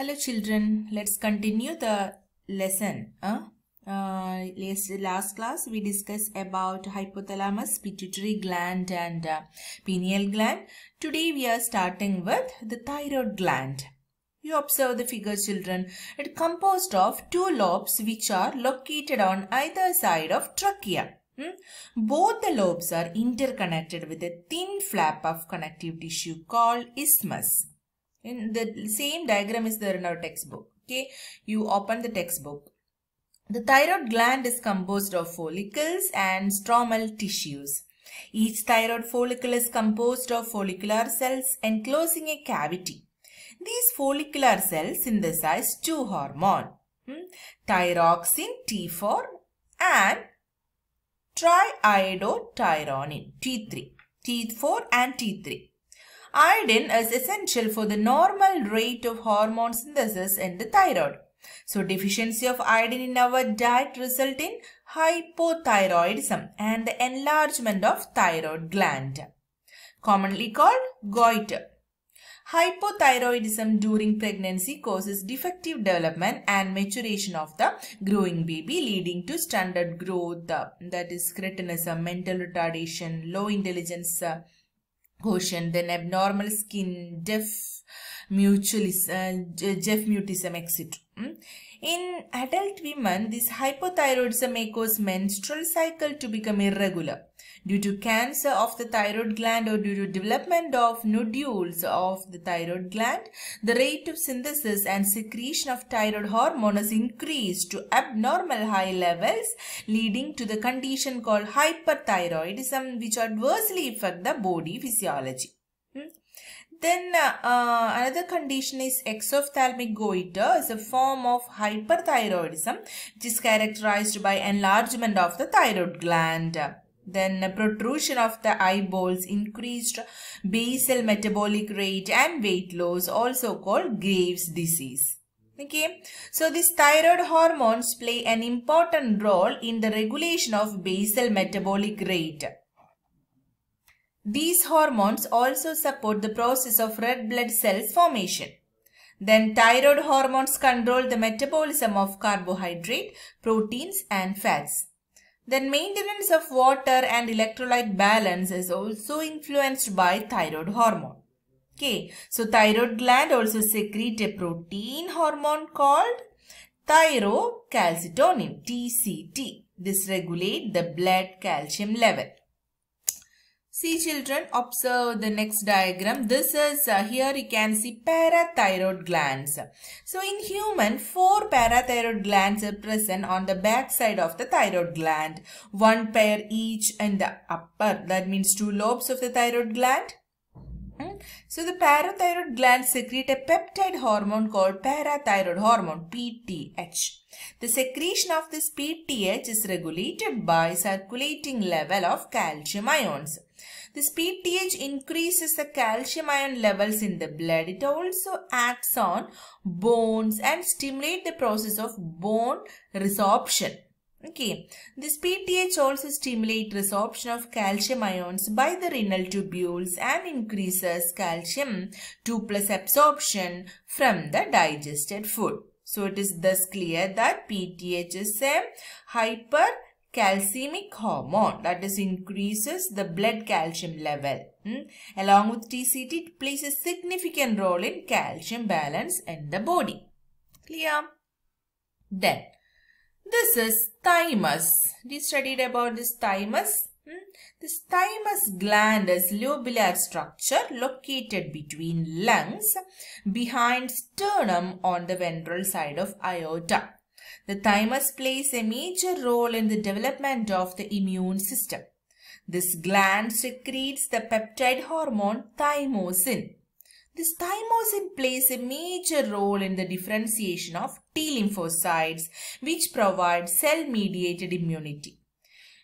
Hello children, let's continue the lesson. Uh, uh, last class we discussed about hypothalamus, pituitary gland and uh, pineal gland. Today we are starting with the thyroid gland. You observe the figure children. It composed of two lobes which are located on either side of trachea. Hmm? Both the lobes are interconnected with a thin flap of connective tissue called isthmus. In the same diagram is there in our textbook. Okay, you open the textbook. The thyroid gland is composed of follicles and stromal tissues. Each thyroid follicle is composed of follicular cells enclosing a cavity. These follicular cells synthesize two hormones: hmm? thyroxine T4 and triiodotyronin T3, T4 and T3 iodine is essential for the normal rate of hormone synthesis in the thyroid. So deficiency of iodine in our diet result in hypothyroidism and the enlargement of thyroid gland, commonly called goiter. Hypothyroidism during pregnancy causes defective development and maturation of the growing baby leading to stunted growth that is cretinism, mental retardation, low intelligence, Quotient, then abnormal skin, diff mutualism, uh, Jeff mutism, etc. Hmm? In adult women, this hypothyroidism may cause menstrual cycle to become irregular due to cancer of the thyroid gland or due to development of nodules of the thyroid gland. The rate of synthesis and secretion of thyroid hormone is increased to abnormal high levels leading to the condition called hyperthyroidism which adversely affect the body physiology. Hmm? Then uh, uh, another condition is exophthalmic goiter is a form of hyperthyroidism which is characterized by enlargement of the thyroid gland. Then the uh, protrusion of the eyeballs, increased basal metabolic rate and weight loss also called Graves disease. Okay, so these thyroid hormones play an important role in the regulation of basal metabolic rate. These hormones also support the process of red blood cells formation. Then thyroid hormones control the metabolism of carbohydrate, proteins and fats. Then maintenance of water and electrolyte balance is also influenced by thyroid hormone. Okay, so thyroid gland also secrete a protein hormone called thyrocalcitonin, TCT. This regulate the blood calcium level. See children, observe the next diagram. This is, uh, here you can see parathyroid glands. So in human, four parathyroid glands are present on the back side of the thyroid gland. One pair each in the upper, that means two lobes of the thyroid gland. Hmm? So the parathyroid gland secrete a peptide hormone called parathyroid hormone PTH. The secretion of this PTH is regulated by circulating level of calcium ions. This PTH increases the calcium ion levels in the blood. It also acts on bones and stimulate the process of bone resorption. Okay, this PTH also stimulates resorption of calcium ions by the renal tubules and increases calcium 2 plus absorption from the digested food. So it is thus clear that PTH is a hypercalcemic hormone that is increases the blood calcium level. Hmm? Along with TCT, it plays a significant role in calcium balance in the body. Clear? Then, this is thymus. We studied about this thymus. Hmm? This thymus gland is lobular structure located between lungs behind sternum on the ventral side of iota. The thymus plays a major role in the development of the immune system. This gland secretes the peptide hormone thymosin. This thymosin plays a major role in the differentiation of T lymphocytes, which provide cell-mediated immunity.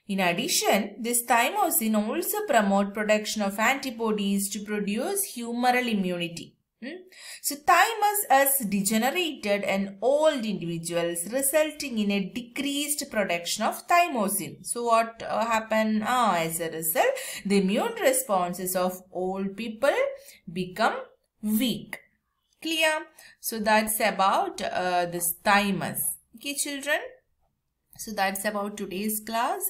In addition, this thymosin also promotes production of antibodies to produce humoral immunity. Hmm? So thymus is degenerated in old individuals resulting in a decreased production of thymosin. So what uh, happen ah, as a result? The immune responses of old people become week. Clear? So that's about uh, this thymus. Okay, children? So that's about today's class.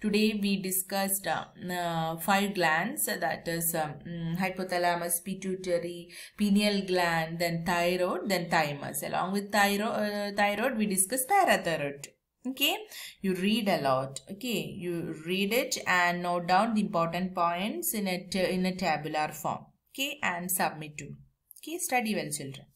Today we discussed uh, uh, five glands that is um, mm, hypothalamus, pituitary, pineal gland, then thyroid, then thymus. Along with thyro uh, thyroid we discussed parathyroid. Okay, you read a lot. Okay, you read it and note down the important points in a, in a tabular form. K and submit to. K study well children.